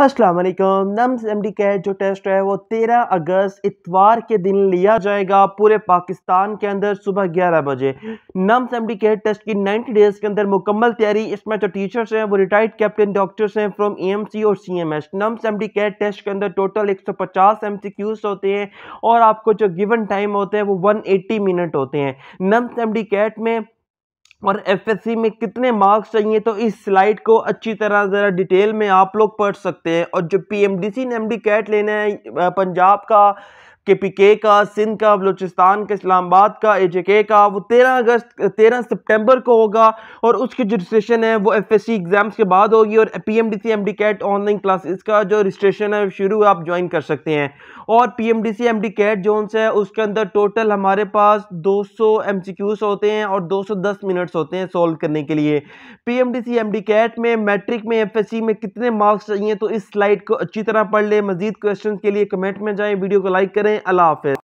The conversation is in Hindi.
अस्सलाम वालेकुम नम्स एमडी का जो टेस्ट है वो 13 अगस्त इतवार के दिन लिया जाएगा पूरे पाकिस्तान के अंदर सुबह 11 बजे नम्स एमडी कैट टेस्ट की 90 डेज के अंदर मुकम्मल तैयारी इसमें जो टीचर्स हैं वो रिटायर्ड कैप्टन डॉक्टर्स हैं फ्रॉम सी और CMS NUMS MD CAT test के अंदर टोटल सी क्यूज होते हैं और आपको जो गिवन टाइम होते हैं वो एटी मिनट होते हैं नम्स डी कैट में और एफएससी में कितने मार्क्स चाहिए तो इस स्लाइड को अच्छी तरह ज़रा डिटेल में आप लोग पढ़ सकते हैं और जो पीएमडीसी ने डी कैट लेना है पंजाब का के पी के का सिंध का बलूचिस्तान का इस्लामाबाद का ए जे के का वो तेरह अगस्त तेरह सितंबर को होगा और उसकी जो रजिस्ट्रेशन है वो एफ एस सी एग्ज़ाम्स के बाद होगी और P M D C M D CAT online classes का जो रजिस्ट्रेशन है शुरू आप ज्वाइन कर सकते हैं और P M D C M D CAT जो है उसके अंदर टोटल हमारे पास दो सौ एम सी क्यूज़ होते हैं और दो सौ दस मिनट्स होते हैं सोल्व करने के लिए P M D C M D CAT में मैट्रिक में एफ एस सी में कितने मार्क्स चाहिए तो इस स्लाइड को अच्छी तरह पढ़ लें मजीद क्वेश्चन के लिए कमेंट में जाएँ वीडियो को लाइक करें दें अल्लाह हाफिज